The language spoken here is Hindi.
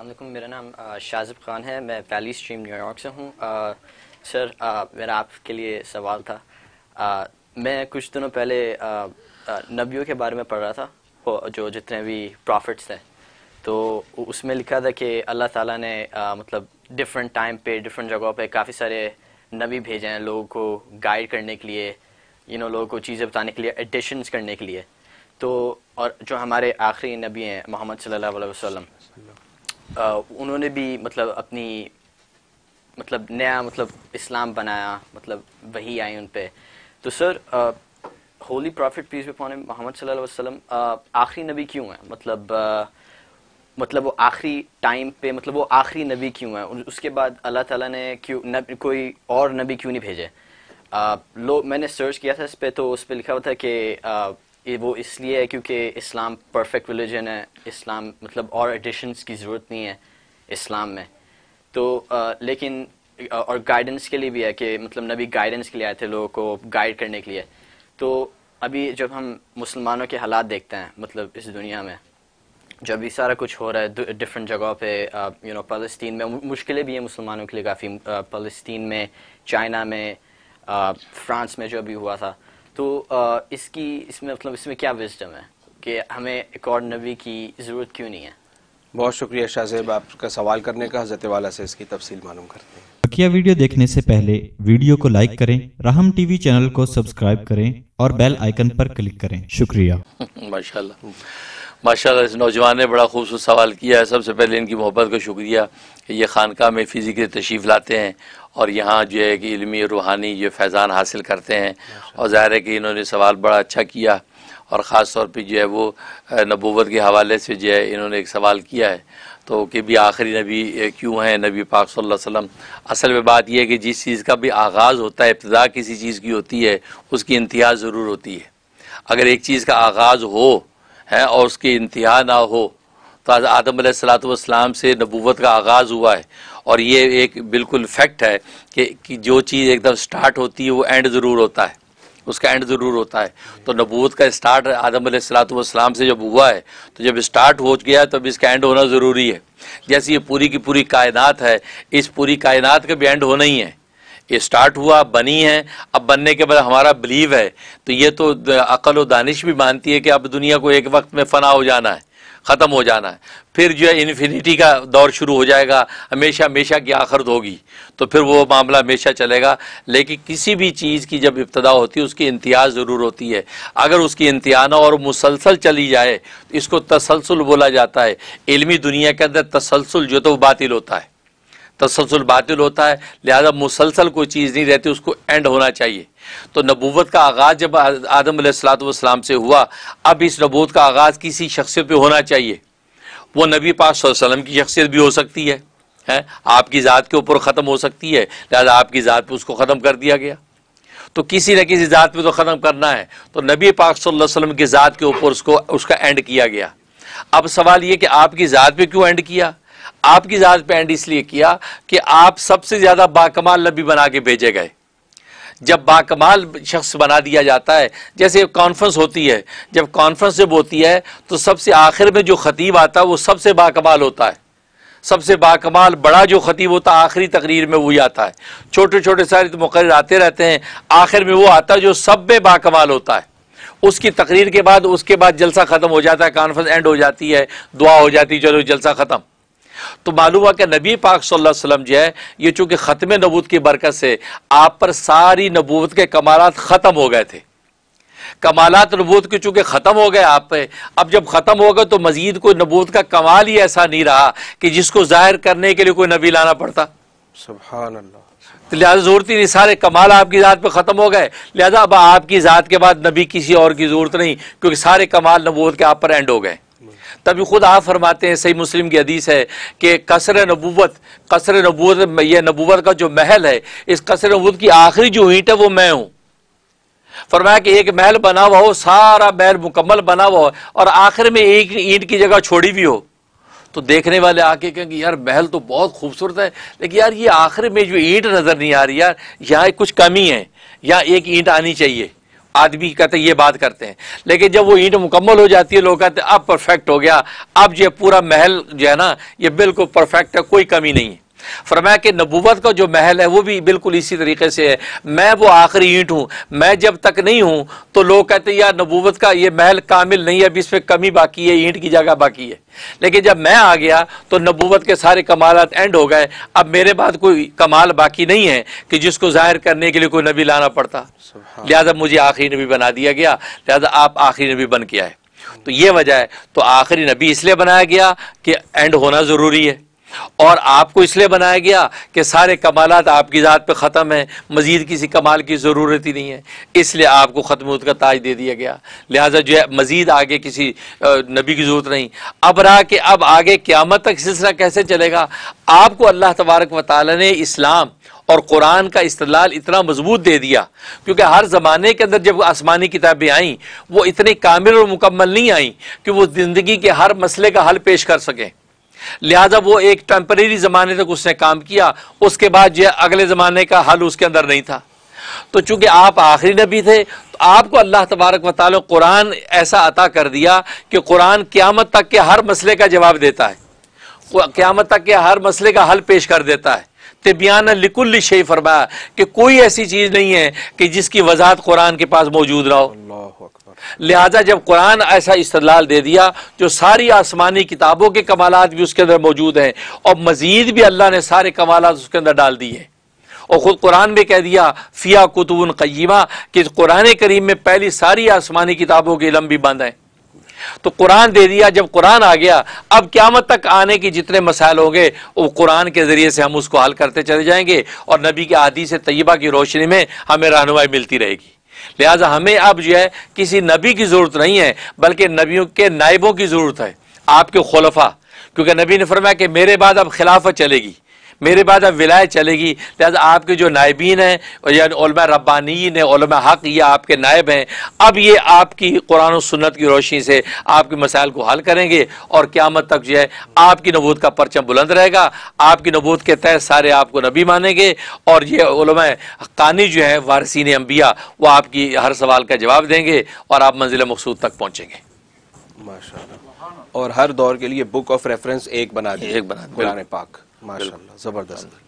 अलकुम मेरा नाम शाहजब खान है मैं वैली स्ट्रीम न्यूयॉर्क से हूँ सर आ, मेरा आपके लिए सवाल था आ, मैं कुछ दिनों पहले नबियों के बारे में पढ़ रहा था जो जितने भी प्रॉफिट्स हैं तो उसमें लिखा था कि अल्लाह ताला ने मतलब डिफरेंट टाइम पे डिफरेंट जगहों पे काफ़ी सारे नबी भेजे हैं लोगों को गाइड करने के लिए यू नो लोगों को चीज़ें बताने के लिए एडिशन करने के लिए तो और जो हमारे आखिरी नबी हैं मोहम्मद सल्लल्लाहु वसम उन्होंने भी मतलब अपनी मतलब नया मतलब इस्लाम बनाया मतलब वही आई उन पर तो sir holy prophet peace upon Muhammad सल्लल्लाहु अलैहि वसल्लम आखिरी नबी क्यों है मतलब आ, मतलब वो आखिरी टाइम पे मतलब वो आखिरी नबी क्यों है उसके बाद अल्लाह ताला ने क्यों नब, कोई और नबी क्यों नहीं भेजे लोग मैंने सर्च किया था इस पर तो उस पर लिखा हुआ था कि ये वो इसलिए है क्योंकि इस्लाम परफेक्ट रिलीजन है इस्लाम मतलब और एडिशंस की ज़रूरत नहीं है इस्लाम में तो आ, लेकिन और गाइडेंस के लिए भी है कि मतलब नबी गाइडेंस के लिए आए थे लोगों को गाइड करने के लिए तो अभी जब हम मुसलमानों के हालात देखते हैं मतलब इस दुनिया में जब भी सारा कुछ हो रहा है डिफरेंट जगहों पे यू नो फ़लस्तीन में मुश्किलें भी हैं मुसलमानों के लिए काफ़ी फ़लस्तीन में चाइना में फ्रांस में जो अभी हुआ था तो इसकी इसमें मतलब इसमें क्या विजडम है कि हमें एक और नबी की ज़रूरत क्यों नहीं है बहुत शुक्रिया शाह आपका सवाल करने का हजरत वाला से इसकी तफसील मालूम करते हैं बकिया वीडियो देखने से पहले वीडियो को लाइक करें राहम टीवी चैनल को सब्सक्राइब करें और बेल आइकन पर क्लिक करें शुक्रिया माशाल्लाह माशाल्लाह इस नौजवान ने बड़ा खूबसूरत सवाल किया है सबसे पहले इनकी मोहब्बत का शुक्रिया कि ये खानका में फ़िज़िक तशीफ़ लाते हैं और यहाँ जो है कि इलमी रूहानी ये फैज़ान हासिल करते हैं और ज़ाहिर है कि इन्होंने सवाल बड़ा अच्छा किया और ख़ास तौर पर जो है वो नबूवत के हवाले से जो है इन्होंने एक सवाल किया है तो कि भी आखिरी नबी क्यों हैं नबी पाक सल्लल्लाहु अलैहि वसल्लम असल में बात यह है कि जिस चीज़ का भी आगाज़ होता है इब्तदा किसी चीज़ की होती है उसकी इंतहा ज़रूर होती है अगर एक चीज़ का आगाज़ हो है और उसकी इंतहा ना हो तो आदम सलाम से नबूवत का आगाज़ हुआ है और ये एक बिल्कुल फैक्ट है कि, कि जो चीज़ एकदम स्टार्ट होती है वो एंड ज़रूर होता है उसका एंड ज़रूर होता है तो नबूत का स्टार्ट आदम सलाम से जब हुआ है तो जब स्टार्ट हो गया तब इसका एंड होना ज़रूरी है जैसे ये पूरी की पूरी कायनात है इस पूरी कायनात का भी एंड होना ही है ये स्टार्ट हुआ बनी है अब बनने के बाद हमारा बिलीव है तो ये तो अकल व दानिश भी मानती है कि अब दुनिया को एक वक्त में फ़ना हो जाना है ख़त्म हो जाना है फिर जो है इन्फिनिटी का दौर शुरू हो जाएगा हमेशा हमेशा की आखिरत होगी तो फिर वो मामला हमेशा चलेगा लेकिन किसी भी चीज़ की जब इब्तदा होती है उसकी इंतहा ज़रूर होती है अगर उसकी इंतहा ना और मुसलसल चली जाए तो इसको तसलसल बोला जाता है इलमी दुनिया के अंदर तसलसल जो तो वो बातिल होता है तसलसल बातिल होता है लिहाजा मुसलसल कोई चीज़ नहीं रहती उसको एंड होना चाहिए तो नबूवत का आगाज़ जब आदम सलाम से हुआ अब इस नबूत का आगाज़ किसी शख्सियत पर होना चाहिए वह नबी पाक वसलम की शख्सियत भी हो सकती है है आपकी ज़ात के ऊपर ख़त्म हो सकती है लिहाजा आपकी ज़ात पर उसको ख़त्म कर दिया गया तो किसी न किसी ज़ात पर तो ख़त्म करना है तो नबी पाक सल्लल्लाहु अलैहि वसल्लम की ज़ात के ऊपर उसको उसका एंड किया गया अब सवाल ये कि आपकी ज़ात पे क्यों एंड किया आपकी जात पे एंड इसलिए किया कि आप सबसे ज़्यादा बाकमाल नबी बना के भेजे गए जब बाकमाल शख्स बना दिया जाता है जैसे कॉन्फ्रेंस होती है जब कॉन्फ्रेंस जब होती है तो सबसे आखिर में जो खतीब आता है वो सबसे बाकमाल होता है सबसे बाकमाल बड़ा जो खतीब होता है आखिरी तकरीर में वही आता है छोटे छोटे सारे तो मुकर आते रहते हैं आखिर में वो आता है जो सब में बाकमाल होता है उसकी तकरीर के बाद उसके बाद जलसा ख़त्म हो जाता है कॉन्फ्रेंस एंड हो जाती है दुआ हो जाती है चलो जलसा ख़त्म तो मालूम हुआ कि नबी पाक सल्लल्लाहु अलैहि वसल्लम जो है ये चूंकि ख़त्म नबूत की बरकत से आप पर सारी नबूत के कमालत ख़त्म हो गए थे कमालत नबूत के चूंकि ख़त्म हो गए आप पे अब जब ख़त्म हो गए तो मज़ीद कोई नबूत का कमाल ही ऐसा नहीं रहा कि जिसको ज़ाहिर करने के लिए कोई नबी लाना पड़ता तो लिहाजा ज़रूरत ही नहीं सारे कमाल आपकी ज़ात पे ख़त्म हो गए लिहाजा अब आपकी ज़ात के बाद नबी किसी और की ज़रूरत नहीं क्योंकि सारे कमाल नबूत के आप पर एंड हो गए तभी खुद आप फरमाते हैं सही मुस्लिम की हदीस है कि कसर नबूत कसर नबूत यह नबूत का जो महल है इस कसर नबूत की आखिरी जो ईंट है वो मैं हूं फरमाया कि एक महल बना हुआ हो सारा महल मुकम्मल बना हुआ हो और आखिर में एक ईंट की जगह छोड़ी भी हो तो देखने वाले आके कहेंगे यार महल तो बहुत खूबसूरत है लेकिन यार ये आखिर में जो ईंट नज़र नहीं आ रही यार यहाँ कुछ कमी है यहाँ एक ईंट आनी चाहिए आदमी कहते ये बात करते हैं लेकिन जब वो ईंट मुकम्मल हो जाती है लोग कहते अब परफेक्ट हो गया अब ये पूरा महल जो है ना ये बिल्कुल परफेक्ट है कोई कमी नहीं है फरमाया कि नबूवत का जो महल है वो भी बिल्कुल इसी तरीके से है मैं वो आखिरी ईंट हूं मैं जब तक नहीं हूं तो लोग कहते हैं यार नबूवत का ये महल कामिल नहीं है अभी इसमें कमी बाकी है ईंट की जगह बाकी है लेकिन जब मैं आ गया तो नबूवत के सारे कमाल एंड हो गए अब मेरे बाद कोई कमाल बाकी नहीं है कि जिसको जाहिर करने के लिए कोई नबी लाना पड़ता लिहाजा मुझे आखिरी नबी बना दिया गया लिहाजा आप आखिरी नबी बन के आए तो ये वजह है तो आखिरी नबी इसलिए बनाया गया कि एंड होना ज़रूरी है और आपको इसलिए बनाया गया कि सारे कमाल आपकी ज़ात पे ख़त्म हैं मज़ीद किसी कमाल की ज़रूरत ही नहीं है इसलिए आपको खत्म का ताज दे दिया गया लिहाजा जो है मज़ीद आगे किसी नबी की ज़रूरत नहीं अब रहा कि अब आगे क़्यामत तक सिलसिला कैसे चलेगा आपको अल्लाह तबारक व ताल ने इस्लाम और कुरान का इस्तलाल इतना मजबूत दे दिया क्योंकि हर ज़माने के अंदर जब आसमानी किताबें आईं वो इतनी कामिल और मुकम्मल नहीं आईं कि वो ज़िंदगी के हर मसले का हल पेश कर सकें लिहाजा वो एक टेम्परेरी ज़माने तक उसने काम किया उसके बाद ये अगले ज़माने का हल उसके अंदर नहीं था तो चूंकि आप आखिरी नबी थे तो आपको अल्लाह तबारक वाल कुरान ऐसा अता कर दिया कि कुरान क़्यामत तक के हर मसले का जवाब देता है क़्यामत तक के हर मसले का हल पेश कर देता है तिबियान लिकुल्ली शे फरमाया कि कोई ऐसी चीज़ नहीं है कि जिसकी वजाहत कुरान के पास मौजूद ना हो लिहाजा जब कुरान ऐसा इस्तलाल दे दिया जो सारी आसमानी किताबों के कमालत भी उसके अंदर मौजूद हैं और मज़ीद भी अल्लाह ने सारे कमालत उसके अंदर डाल दिए और ख़ुद कुरान में कह दिया फ़िया कुतुबन कयीमा कि कुरान करीम में पहली सारी आसमानी किताबों के लंबी बंद हैं तो कुरान दे दिया जब कुरान आ गया अब क्यामत तक आने के जितने मसाइल होंगे वो कुरान के ज़रिए से हम उसको हल करते चले जाएंगे और नबी के आदि से तयबा की रोशनी में हमें रहनुमाई मिलती रहेगी लिहाजा हमें अब जो है किसी नबी की ज़रूरत नहीं है बल्कि नबियों के नायबों की ज़रूरत है आपके खलफा क्योंकि नबी ने फरमाया कि मेरे बाद अब खिलाफत चलेगी मेरे पास अब विलायत चलेगी लिहाजा आपके जो नायबीन हैं यामा रब्बानीन है हक ये आपके नायब हैं अब ये आपकी कुरान सुन्नत की रोशनी से आपके मसाइल को हल करेंगे और क्यामत तक जो है आपकी नबूत का परचम बुलंद रहेगा आपकी नबूत के तहत सारे आपको नबी मानेंगे और ये कानी जो है ने अम्बिया वो आपकी हर सवाल का जवाब देंगे और आप मंजिल मकसूद तक पहुँचेंगे माशा और हर दौर के लिए बुक ऑफ रेफरेंस एक बना दी एक बना दी पाक माशाल्लाह जबरदस्त